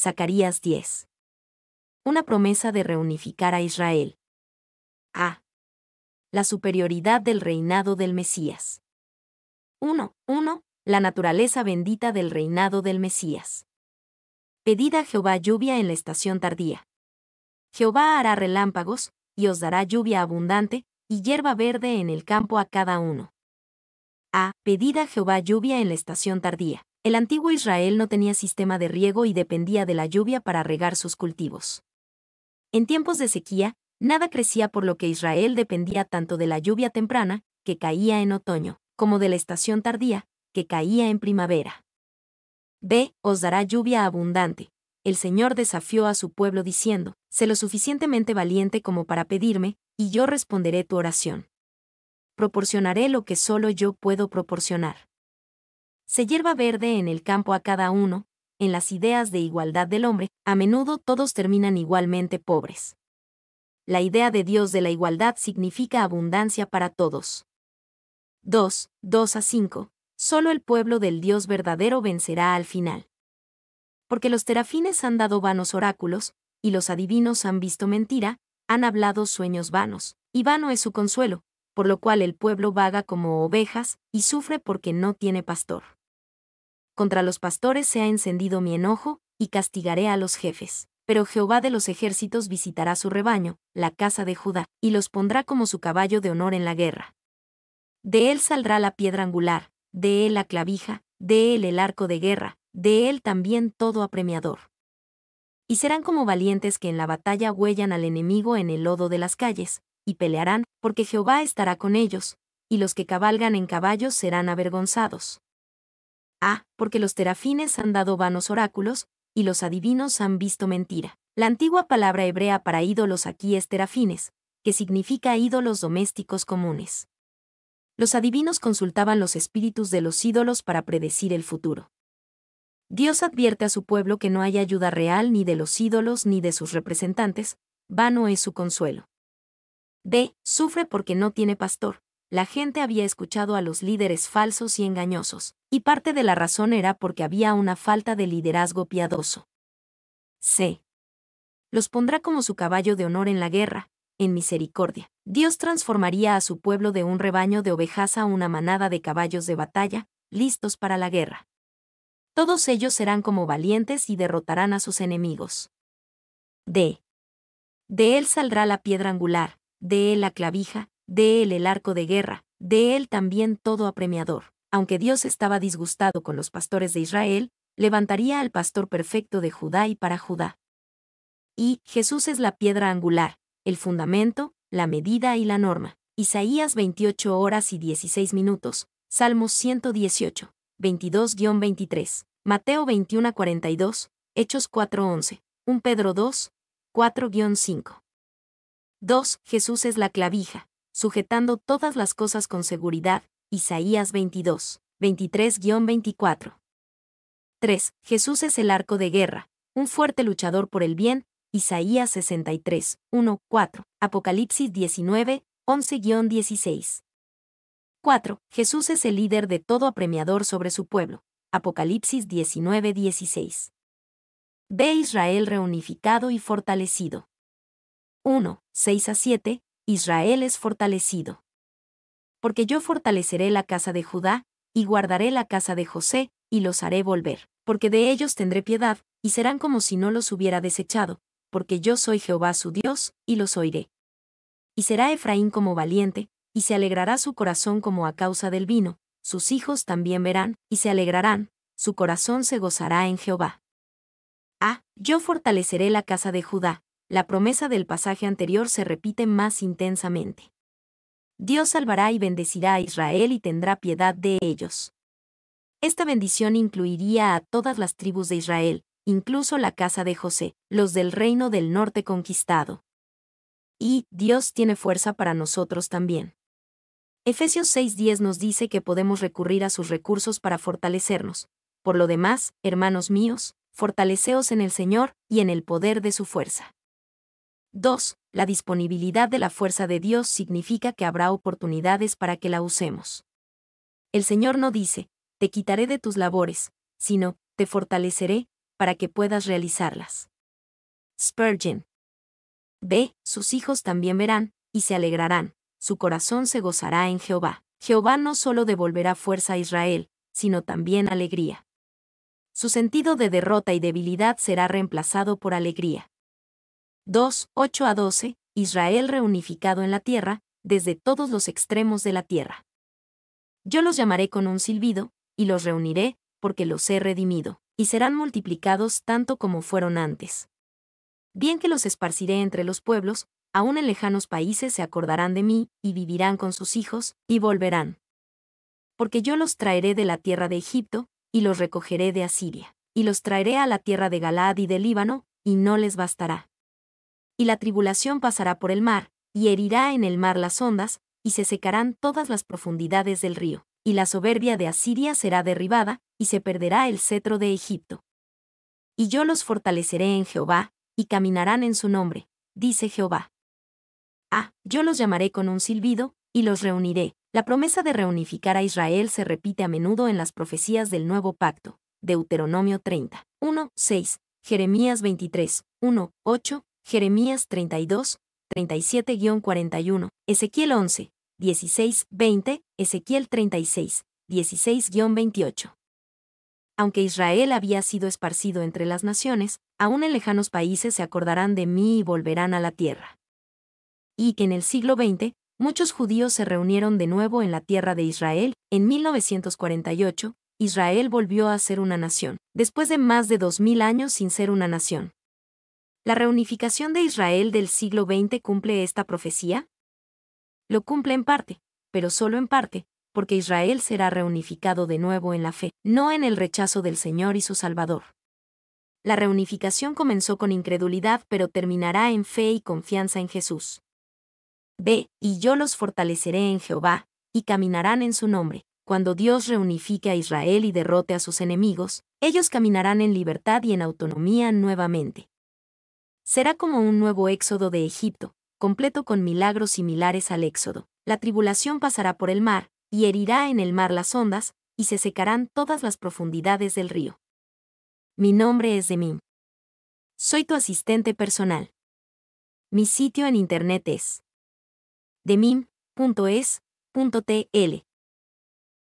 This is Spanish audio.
Zacarías 10. Una promesa de reunificar a Israel. A. La superioridad del reinado del Mesías. 1. 1. La naturaleza bendita del reinado del Mesías. Pedida a Jehová lluvia en la estación tardía. Jehová hará relámpagos, y os dará lluvia abundante, y hierba verde en el campo a cada uno. A. Pedida a Jehová lluvia en la estación tardía. El antiguo Israel no tenía sistema de riego y dependía de la lluvia para regar sus cultivos. En tiempos de sequía, nada crecía por lo que Israel dependía tanto de la lluvia temprana, que caía en otoño, como de la estación tardía, que caía en primavera. B. Os dará lluvia abundante. El Señor desafió a su pueblo diciendo, Sé lo suficientemente valiente como para pedirme, y yo responderé tu oración. Proporcionaré lo que solo yo puedo proporcionar se hierva verde en el campo a cada uno, en las ideas de igualdad del hombre, a menudo todos terminan igualmente pobres. La idea de Dios de la igualdad significa abundancia para todos. 2. 2 a 5. Solo el pueblo del Dios verdadero vencerá al final. Porque los terafines han dado vanos oráculos, y los adivinos han visto mentira, han hablado sueños vanos, y vano es su consuelo, por lo cual el pueblo vaga como ovejas, y sufre porque no tiene pastor contra los pastores se ha encendido mi enojo, y castigaré a los jefes. Pero Jehová de los ejércitos visitará su rebaño, la casa de Judá, y los pondrá como su caballo de honor en la guerra. De él saldrá la piedra angular, de él la clavija, de él el arco de guerra, de él también todo apremiador. Y serán como valientes que en la batalla huellan al enemigo en el lodo de las calles, y pelearán, porque Jehová estará con ellos, y los que cabalgan en caballos serán avergonzados a. porque los terafines han dado vanos oráculos, y los adivinos han visto mentira. La antigua palabra hebrea para ídolos aquí es terafines, que significa ídolos domésticos comunes. Los adivinos consultaban los espíritus de los ídolos para predecir el futuro. Dios advierte a su pueblo que no hay ayuda real ni de los ídolos ni de sus representantes, vano es su consuelo. D. Sufre porque no tiene pastor, la gente había escuchado a los líderes falsos y engañosos, y parte de la razón era porque había una falta de liderazgo piadoso. C. Los pondrá como su caballo de honor en la guerra, en misericordia. Dios transformaría a su pueblo de un rebaño de ovejas a una manada de caballos de batalla, listos para la guerra. Todos ellos serán como valientes y derrotarán a sus enemigos. D. De él saldrá la piedra angular, de él la clavija, de él el arco de guerra, de él también todo apremiador. Aunque Dios estaba disgustado con los pastores de Israel, levantaría al pastor perfecto de Judá y para Judá. Y Jesús es la piedra angular, el fundamento, la medida y la norma. Isaías 28 horas y 16 minutos, Salmos 118, 22-23, Mateo 21-42, Hechos 4-11, 1 Pedro 2, 4-5. 2. Jesús es la clavija, sujetando todas las cosas con seguridad, Isaías 22, 23-24. 3. Jesús es el arco de guerra, un fuerte luchador por el bien, Isaías 63, 1, 4, Apocalipsis 19, 11-16. 4. Jesús es el líder de todo apremiador sobre su pueblo, Apocalipsis 19, 16. Ve Israel reunificado y fortalecido. 1, 6 a 7, Israel es fortalecido. Porque yo fortaleceré la casa de Judá, y guardaré la casa de José, y los haré volver, porque de ellos tendré piedad, y serán como si no los hubiera desechado, porque yo soy Jehová su Dios, y los oiré. Y será Efraín como valiente, y se alegrará su corazón como a causa del vino, sus hijos también verán, y se alegrarán, su corazón se gozará en Jehová. Ah, yo fortaleceré la casa de Judá, la promesa del pasaje anterior se repite más intensamente. Dios salvará y bendecirá a Israel y tendrá piedad de ellos. Esta bendición incluiría a todas las tribus de Israel, incluso la casa de José, los del reino del norte conquistado. Y Dios tiene fuerza para nosotros también. Efesios 6:10 nos dice que podemos recurrir a sus recursos para fortalecernos. Por lo demás, hermanos míos, fortaleceos en el Señor y en el poder de su fuerza. 2. La disponibilidad de la fuerza de Dios significa que habrá oportunidades para que la usemos. El Señor no dice, te quitaré de tus labores, sino, te fortaleceré, para que puedas realizarlas. Spurgeon. B. Sus hijos también verán, y se alegrarán, su corazón se gozará en Jehová. Jehová no solo devolverá fuerza a Israel, sino también alegría. Su sentido de derrota y debilidad será reemplazado por alegría. 2, 8 a 12, Israel reunificado en la tierra, desde todos los extremos de la tierra. Yo los llamaré con un silbido, y los reuniré, porque los he redimido, y serán multiplicados tanto como fueron antes. Bien que los esparciré entre los pueblos, aún en lejanos países se acordarán de mí, y vivirán con sus hijos, y volverán. Porque yo los traeré de la tierra de Egipto, y los recogeré de Asiria, y los traeré a la tierra de Galaad y de Líbano, y no les bastará y la tribulación pasará por el mar, y herirá en el mar las ondas, y se secarán todas las profundidades del río, y la soberbia de Asiria será derribada, y se perderá el cetro de Egipto. Y yo los fortaleceré en Jehová, y caminarán en su nombre, dice Jehová. Ah, yo los llamaré con un silbido, y los reuniré. La promesa de reunificar a Israel se repite a menudo en las profecías del Nuevo Pacto, Deuteronomio 30, 1, 6, Jeremías 23, 1, 8, Jeremías 32, 37-41, Ezequiel 11, 16, 20, Ezequiel 36, 16-28. Aunque Israel había sido esparcido entre las naciones, aún en lejanos países se acordarán de mí y volverán a la tierra. Y que en el siglo XX, muchos judíos se reunieron de nuevo en la tierra de Israel, en 1948, Israel volvió a ser una nación, después de más de 2.000 años sin ser una nación. ¿La reunificación de Israel del siglo XX cumple esta profecía? Lo cumple en parte, pero solo en parte, porque Israel será reunificado de nuevo en la fe, no en el rechazo del Señor y su Salvador. La reunificación comenzó con incredulidad, pero terminará en fe y confianza en Jesús. Ve, y yo los fortaleceré en Jehová, y caminarán en su nombre. Cuando Dios reunifique a Israel y derrote a sus enemigos, ellos caminarán en libertad y en autonomía nuevamente será como un nuevo éxodo de Egipto, completo con milagros similares al éxodo. La tribulación pasará por el mar, y herirá en el mar las ondas, y se secarán todas las profundidades del río. Mi nombre es Demim. Soy tu asistente personal. Mi sitio en internet es demim.es.tl.